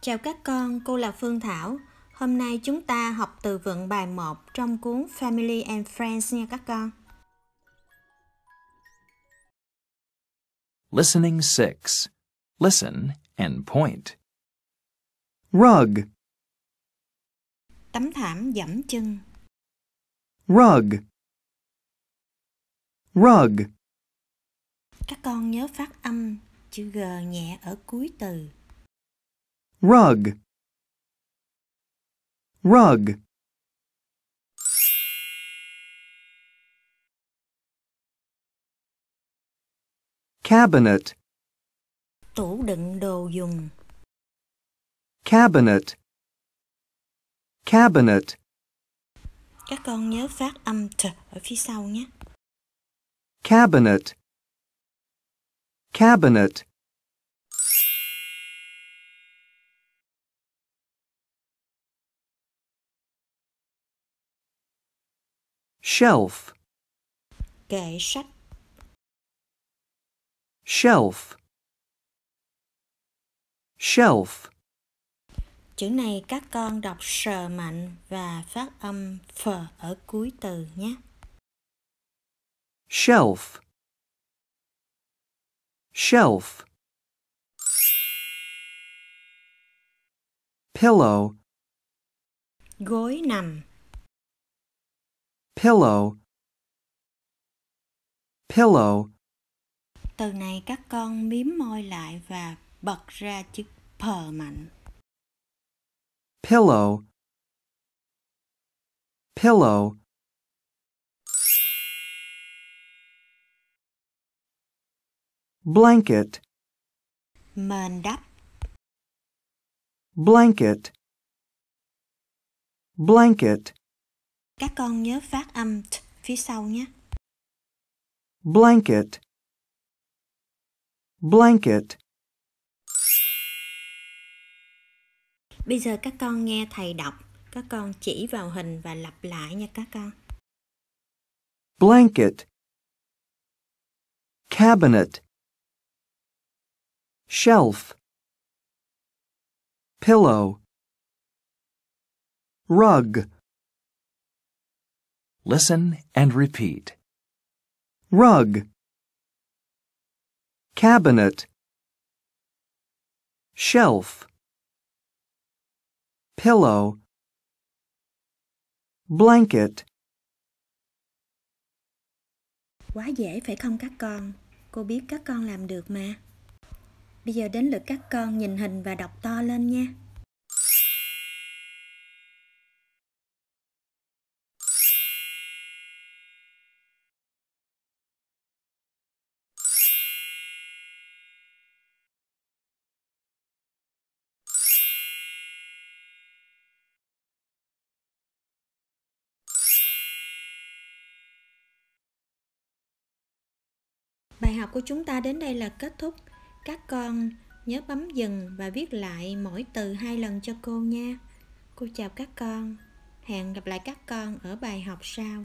Chào các con, cô là Phương Thảo. Hôm nay chúng ta học từ vựng bài 1 trong cuốn Family and Friends nha các con. Listening 6. Listen and point. Rug. Tấm thảm dẫm chân. Rug. Rug. Các con nhớ phát âm chữ G nhẹ ở cuối từ rug rug cabinet tủ đựng đồ dùng cabinet cabinet các con nhớ phát âm t ở phía sau nhé cabinet cabinet Shelf. Kệ sách. Shelf. Shelf. Chữ này các con đọc sờ mạnh và phát âm phờ ở cuối từ nhé. Shelf. Shelf. Pillow. Gối nằm. pillow pillow từ này các con mím môi lại và bật ra chữ p mạnh pillow pillow blanket mền đắp blanket blanket Các con nhớ phát âm t phía sau nhé. Blanket. Blanket. Bây giờ các con nghe thầy đọc, các con chỉ vào hình và lặp lại nha các con. Blanket. Cabinet. Shelf. Pillow. Rug. Listen and repeat. Rug. Cabinet. Shelf. Pillow. Blanket. Quá dễ phải không các con? Cô biết các con làm được mà. Bây giờ đến lượt các con nhìn hình và đọc to lên nha. Bài học của chúng ta đến đây là kết thúc. Các con nhớ bấm dừng và viết lại mỗi từ hai lần cho cô nha. Cô chào các con. Hẹn gặp lại các con ở bài học sau.